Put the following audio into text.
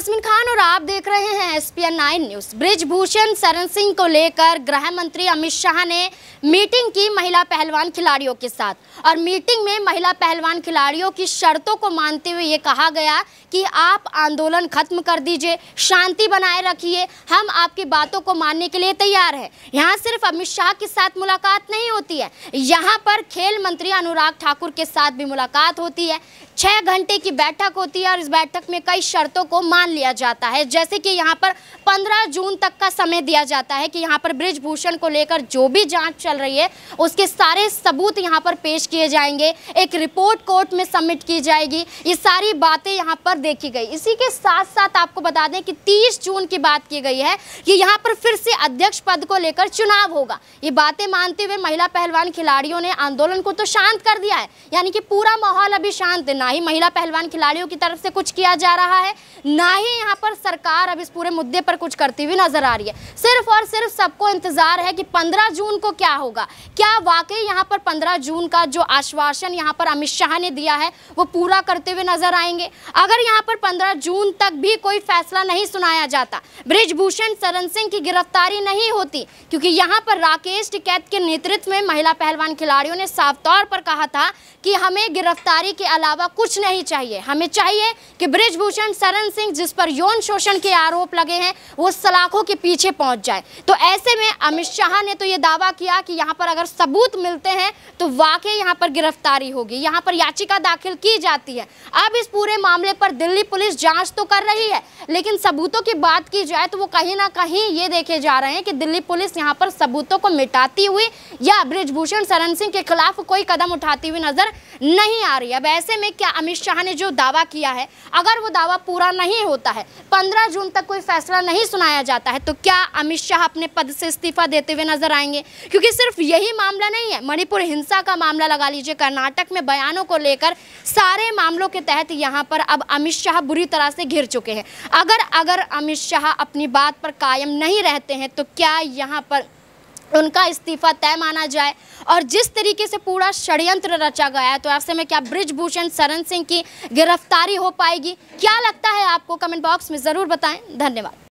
यास्मीन खान और आप देख रहे हैं S P nine news Brijbhushan Sharan Singh को लेकर गृह मंत्री अमित शाह ने मीटिंग की महिला पहलवान खिलाड़ियों के साथ और मीटिंग में महिला पहलवान खिलाड़ियों की शर्तों को मानते हुए ये कहा गया कि आप आंदोलन खत्म कर दीजिए शांति बनाए रखिए हम आपकी बातों को मानने के लिए तैयार हैं यहाँ सिर्फ अमित शाह के साथ मुलाकात नहीं होती है यहाँ पर खेल मंत्री अनुराग ठाकुर के साथ भी मुलाकात होती है छः घंटे की बैठक होती है और इस बैठक में कई शर्तों को मान लिया जाता है जैसे कि यहाँ पर 15 जून तक का समय दिया जाता है कि यहाँ पर ब्रिजभूषण को लेकर जो भी जांच चल रही है उसके सारे सबूत यहाँ पर पेश किए जाएंगे एक रिपोर्ट कोर्ट में सबमिट की जाएगी ये सारी बातें यहाँ पर देखी गई इसी के साथ साथ आपको बता दें कि तीस जून की बात की गई है कि यहाँ पर फिर से अध्यक्ष पद को लेकर चुनाव होगा ये बातें मानते हुए महिला पहलवान खिलाड़ियों ने आंदोलन को तो शांत कर दिया है यानी कि पूरा माहौल अभी शांत ना ही महिला पहलवान खिलाड़ियों की तरफ से कुछ किया जा रहा है ना ही यहाँ पर सरकार अब इस पूरे मुद्दे पर कुछ करती हुई नजर आ रही है सिर्फ और सिर्फ सबको इंतजार है कि 15 जून को क्या होगा क्या वाकई यहाँ पर 15 जून का जो आश्वासन यहाँ पर अमित शाह ने दिया है वो पूरा करते हुए नजर आएंगे अगर यहाँ पर पंद्रह जून तक भी कोई फैसला नहीं सुनाया जाता ब्रिजभूषण शरण सिंह की गिरफ्तारी नहीं होती क्योंकि यहाँ पर राकेश टिकैत के नेतृत्व में महिला पहलवान खिलाड़ियों ने साफ तौर पर कहा था कि हमें गिरफ्तारी के अलावा कुछ नहीं चाहिए हमें चाहिए कि ब्रिजभूषण शरण सिंह जिस जिस पर यौन शोषण के आरोप लगे हैं वो सलाखों के पीछे पहुंच जाए तो ऐसे में अमित शाह ने तो ये दावा किया कि यहाँ पर अगर सबूत मिलते हैं तो वाकई यहाँ पर गिरफ्तारी होगी यहाँ पर याचिका दाखिल की जाती है अब इस पूरे मामले पर दिल्ली पुलिस जाँच तो कर रही है लेकिन सबूतों की बात की जाए तो वो कहीं ना कहीं ये देखे जा रहे हैं कि दिल्ली पुलिस यहाँ पर सबूतों को मिटाती हुई या ब्रिजभूषण शरण सिंह के खिलाफ कोई कदम उठाती हुई नजर नहीं आ रही अब ऐसे में क्या अमित शाह ने जो दावा किया है अगर वो दावा पूरा नहीं होता होता है पंद्रह जून तक कोई फैसला नहीं सुनाया जाता है तो क्या अमित शाह अपने पद से इस्तीफा देते हुए नजर आएंगे क्योंकि सिर्फ यही मामला नहीं है मणिपुर हिंसा का मामला लगा लीजिए कर्नाटक में बयानों को लेकर सारे मामलों के तहत यहाँ पर अब अमित शाह बुरी तरह से घिर चुके हैं अगर अगर अमित शाह अपनी बात पर कायम नहीं रहते हैं तो क्या यहाँ पर उनका इस्तीफा तय माना जाए और जिस तरीके से पूरा षड्यंत्र रचा गया है तो ऐसे में क्या ब्रिजभूषण शरण सिंह की गिरफ्तारी हो पाएगी क्या लगता है आपको कमेंट बॉक्स में ज़रूर बताएं धन्यवाद